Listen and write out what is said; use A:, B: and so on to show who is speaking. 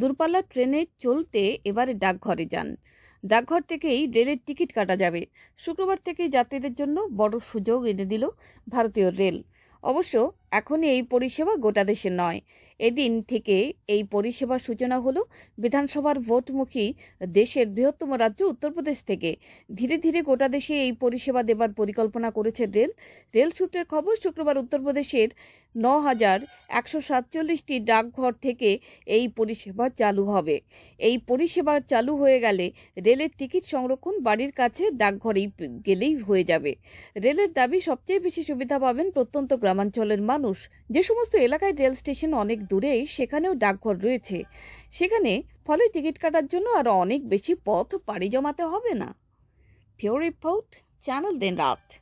A: দূরপাল্লার ট্রেনে চলতে এবারে ডাকঘরে যান ডাকঘর থেকেই রেলের টিকিট কাটা যাবে শুক্রবার থেকে যাত্রীদের জন্য বড় সুযোগ এনে দিল ভারতীয় রেল অবশ্য এখন এই পরিষেবা গোটা দেশে নয় এদিন থেকে এই পরিষেবা সূচনা হল বিধানসভার ভোটমুখী দেশের বৃহত্তম রাজ্য উত্তরপ্রদেশ থেকে ধীরে ধীরে গোটা দেশে এই পরিষেবা দেবার পরিকল্পনা করেছে রেল রেল সূত্রের খবর শুক্রবার উত্তরপ্রদেশের ন হাজার একশো সাতচল্লিশটি ডাকঘর থেকে এই পরিষেবা চালু হবে এই পরিষেবা চালু হয়ে গেলে রেলের টিকিট সংরক্ষণ বাড়ির কাছে ডাকঘরেই গেলেই হয়ে যাবে রেলের দাবি সবচেয়ে বেশি সুবিধা পাবেন প্রত্যন্ত গ্রামাঞ্চলের মা মানুষ যে সমস্ত এলাকায় রেল স্টেশন অনেক দূরেই সেখানেও ডাকঘর রয়েছে সেখানে ফলে টিকিট কাটার জন্য আরও অনেক বেশি পথ পাড়ি জমাতে হবে না ফিওর রিপোর্ট চ্যানেল দিন রাত